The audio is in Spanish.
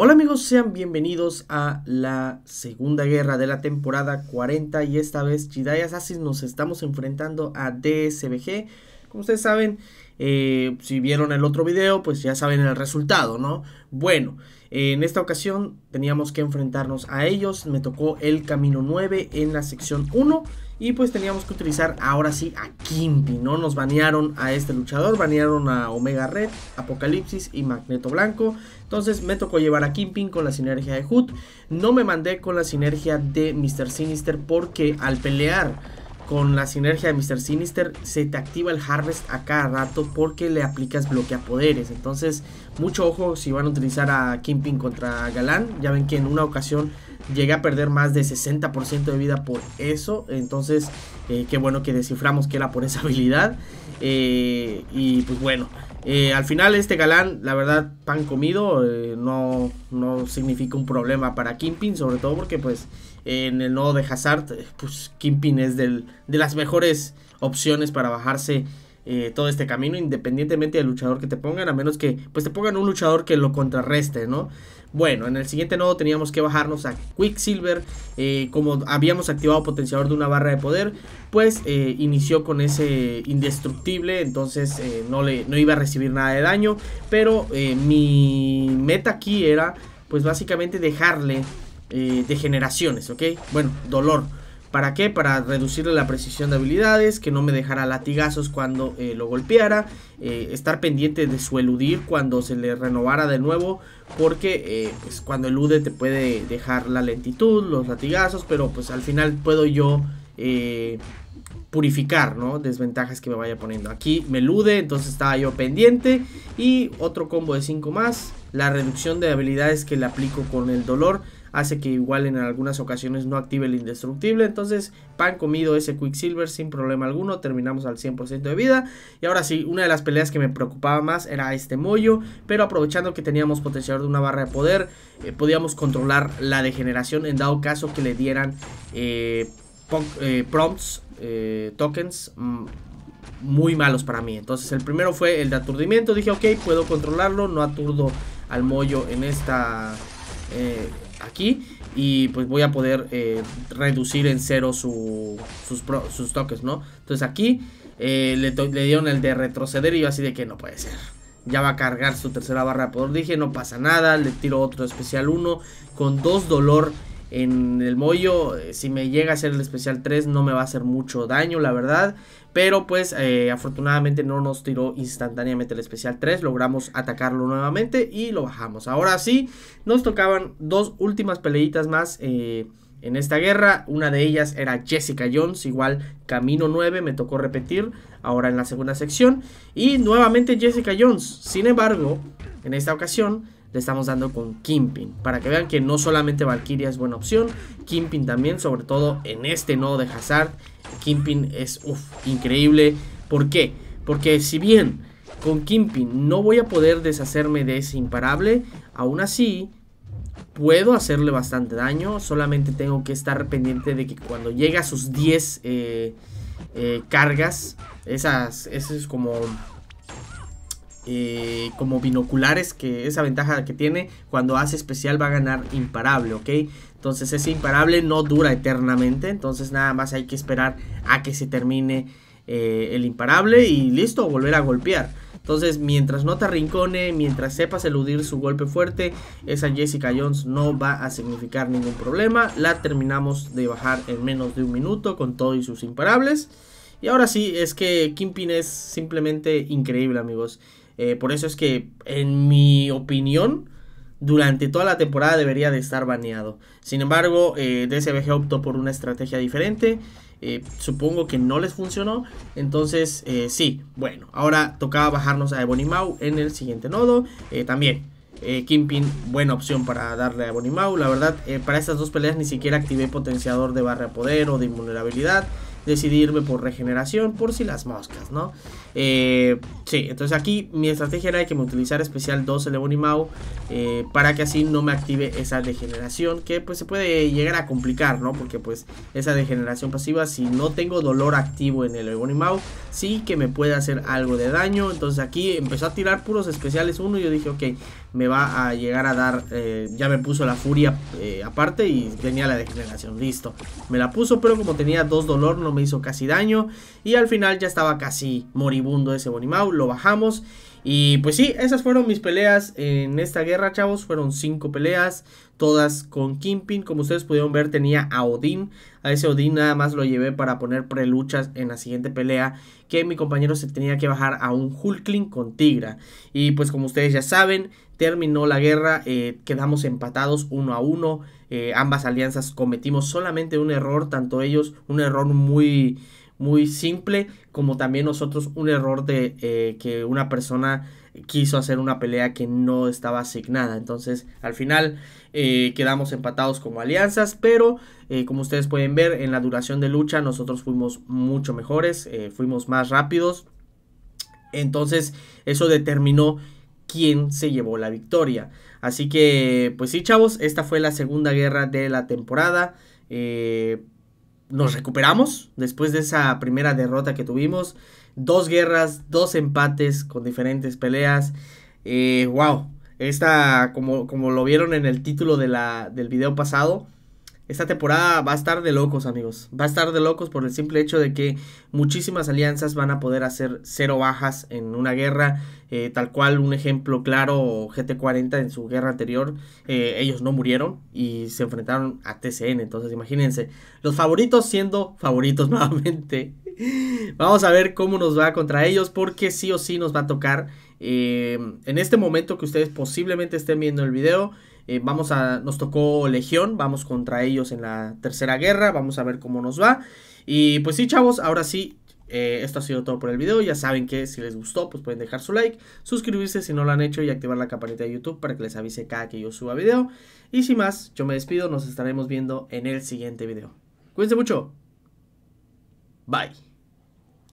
Hola amigos, sean bienvenidos a la segunda guerra de la temporada 40 y esta vez Chidaya Assassin nos estamos enfrentando a DSBG. Como ustedes saben, eh, si vieron el otro video, pues ya saben el resultado, ¿no? Bueno, eh, en esta ocasión teníamos que enfrentarnos a ellos. Me tocó el camino 9 en la sección 1. Y pues teníamos que utilizar ahora sí a Kimpi, ¿no? Nos banearon a este luchador, banearon a Omega Red, Apocalipsis y Magneto Blanco. Entonces me tocó llevar a Kimping con la sinergia de Hood. No me mandé con la sinergia de Mr. Sinister porque al pelear con la sinergia de Mr. Sinister se te activa el Harvest a cada rato porque le aplicas a poderes. Entonces, mucho ojo si van a utilizar a Kingpin contra Galán. Ya ven que en una ocasión llegué a perder más de 60% de vida por eso. Entonces, eh, qué bueno que desciframos que era por esa habilidad. Eh, y pues bueno, eh, al final este galán, la verdad, pan comido, eh, no, significa un problema para Kimpin, sobre todo porque pues en el nodo de Hazard, eh, pues Kimpin es del, de las mejores opciones para bajarse eh, todo este camino, independientemente del luchador que te pongan, a menos que pues te pongan un luchador que lo contrarreste, ¿no? Bueno, en el siguiente nodo teníamos que bajarnos a Quicksilver, eh, como habíamos activado potenciador de una barra de poder, pues eh, inició con ese indestructible, entonces no, le, no iba a recibir nada de daño, pero mi meta aquí era pues básicamente dejarle degeneraciones, ¿ok? Bueno, dolor. ¿Para qué? Para reducirle la precisión de habilidades, que no me dejara latigazos cuando eh, lo golpeara, eh, estar pendiente de su eludir cuando se le renovara de nuevo, porque eh, pues, cuando elude te puede dejar la lentitud, los latigazos, pero pues al final puedo yo purificar, ¿no? Desventajas que me vaya poniendo. Aquí me lude, entonces estaba yo pendiente. Y otro combo de 5 más. La reducción de habilidades que le aplico con el dolor hace que igual en algunas ocasiones no active el indestructible. Entonces, pan comido ese Quicksilver sin problema alguno. Terminamos al 100% de vida. Y ahora sí, una de las peleas que me preocupaba más era este mollo, Pero aprovechando que teníamos potenciador de una barra de poder, eh, podíamos controlar la degeneración en dado caso que le dieran... Eh, eh, prompts eh, tokens mm, muy malos para mí. Entonces el primero fue el de aturdimiento. Dije, ok, puedo controlarlo. No aturdo al mollo en esta... Eh, aquí. Y pues voy a poder eh, reducir en cero su, sus, toques, ¿no? Entonces aquí le, dieron el de retroceder y yo así de que no puede ser. Ya va a cargar su tercera barra de poder. Dije, no pasa nada. Le tiro otro especial 1 con dos dolor en el mollo. Eh, si me llega a hacer el especial 3 no me va a hacer mucho daño, la verdad. Pero pues eh, afortunadamente no nos tiró instantáneamente el especial 3. Logramos atacarlo nuevamente y lo bajamos. Ahora sí, nos tocaban dos últimas peleitas más. Eh, en esta guerra. Una de ellas era Jessica Jones, igual Camino 9, me tocó repetir ahora en la segunda sección. Y nuevamente Jessica Jones. Sin embargo, en esta ocasión le estamos dando con Kimping. Para que vean que no solamente Valkyria es buena opción, Kimping también, sobre todo en este nodo de Hazard. Kimping es increíble. ¿Por qué? Porque si bien con Kimping no voy a poder deshacerme de ese imparable, aún así puedo hacerle bastante daño. Solamente tengo que estar pendiente de que cuando llegue a sus 10 eh, eh, cargas, esas, ese es como eh, como binoculares, que esa ventaja que tiene, cuando hace especial va a ganar imparable, ¿ok? Entonces ese imparable no dura eternamente, entonces nada más hay que esperar a que se termine eh, el imparable y listo, volver a golpear. Entonces, mientras no te arrincone, mientras sepas eludir su golpe fuerte, esa Jessica Jones no va a significar ningún problema. La terminamos de bajar en menos de un minuto con todo y sus imparables. Y ahora sí, es que Kimpin es simplemente increíble, amigos. Eh, por eso es que, en mi opinión, durante toda la temporada debería de estar baneado. Sin embargo, eh, DSBG optó por una estrategia diferente. Eh, supongo que no les funcionó. Entonces, eh, sí, bueno, ahora tocaba bajarnos a mau en el siguiente nodo. también, Kimpin, buena opción para darle a Ebony mau La verdad, para estas dos peleas ni siquiera activé potenciador de barra de poder o de invulnerabilidad decidirme por regeneración, por si las moscas, ¿no? Eh, sí, entonces aquí mi estrategia era que me utilizara especial 2 el eh, para que así no me active esa degeneración, que pues se puede llegar a complicar, ¿no? Porque pues esa degeneración pasiva, si no tengo dolor activo en el Ebonimau, sí que me puede hacer algo de daño. Entonces aquí empezó a tirar puros especiales uno y yo dije, ok, me va a llegar a dar, eh, ya me puso la furia eh, aparte y tenía la degeneración, listo. Me la puso, pero como tenía dos dolor, no me hizo casi daño y al final ya estaba casi moribundo ese Bonimau, lo bajamos y pues sí, esas fueron mis peleas en esta guerra, chavos. Fueron cinco peleas, todas con Kimpin. Como ustedes pudieron ver, tenía a Odín. A ese Odín nada más lo llevé para poner preluchas en la siguiente pelea. Que mi compañero se tenía que bajar a un Hulkling con Tigra. Y pues como ustedes ya saben, terminó la guerra. Eh, quedamos empatados uno a uno. Eh, ambas alianzas cometimos solamente un error. Tanto ellos, un error muy muy simple, como también nosotros un error de eh, que una persona quiso hacer una pelea que no estaba asignada. Entonces, al final eh, quedamos empatados como alianzas, pero eh, como ustedes pueden ver, en la duración de lucha nosotros fuimos mucho mejores, fuimos más rápidos. Entonces, eso determinó quién se llevó la victoria. Así que, pues sí, chavos, esta fue la segunda guerra de la temporada. Eh, nos recuperamos después de esa primera derrota que tuvimos. Dos guerras, dos empates con diferentes peleas. Eh, wow, esta, como, como lo vieron en el título de la, del video pasado, esta temporada va a estar de locos, amigos. Va a estar de locos por el simple hecho de que muchísimas alianzas van a poder hacer cero bajas en una guerra. Eh, tal cual, un ejemplo claro, GT40 en su guerra anterior, eh, ellos no murieron y se enfrentaron a TCN. Entonces, imagínense, los favoritos siendo favoritos nuevamente. Vamos a ver cómo nos va contra ellos, porque sí o sí nos va a tocar eh, en este momento que ustedes posiblemente estén viendo el video, eh, vamos a, nos tocó Legión, vamos contra ellos en la tercera guerra, vamos a ver cómo nos va. Y pues sí, chavos, ahora sí, eh, esto ha sido todo por el video. Ya saben que si les gustó, pues pueden dejar su like, suscribirse si no lo han hecho y activar la campanita de YouTube para que les avise cada que yo suba video. Y sin más, yo me despido, nos estaremos viendo en el siguiente video. Cuídense mucho. Bye.